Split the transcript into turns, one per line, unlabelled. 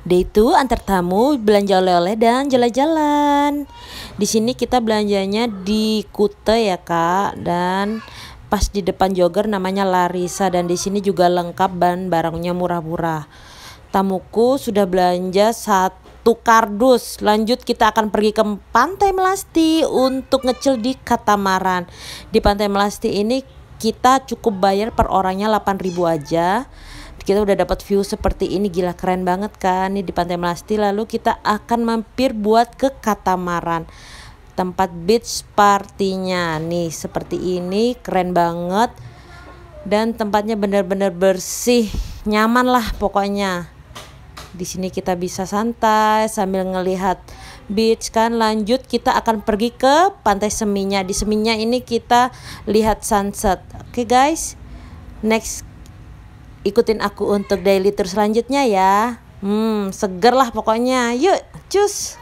Day 2 antar tamu belanja oleh-oleh dan jalan-jalan. Di sini kita belanjanya di Kute ya kak dan pas di depan jogger namanya Larisa dan di sini juga lengkap dan barangnya murah-murah. Tamuku sudah belanja satu kardus. Lanjut kita akan pergi ke Pantai Melasti untuk ngecil di katamaran. Di Pantai Melasti ini kita cukup bayar per orangnya 8.000 aja kita udah dapat view seperti ini gila keren banget kan ini di Pantai Melasti lalu kita akan mampir buat ke Katamaran tempat beach partinya nih seperti ini keren banget dan tempatnya benar-benar bersih nyaman lah pokoknya di sini kita bisa santai sambil ngelihat beach kan lanjut kita akan pergi ke pantai seminya di seminya ini kita lihat sunset oke okay, guys next Ikutin aku untuk daily tour selanjutnya ya. Hmm, seger lah pokoknya. Yuk, cus.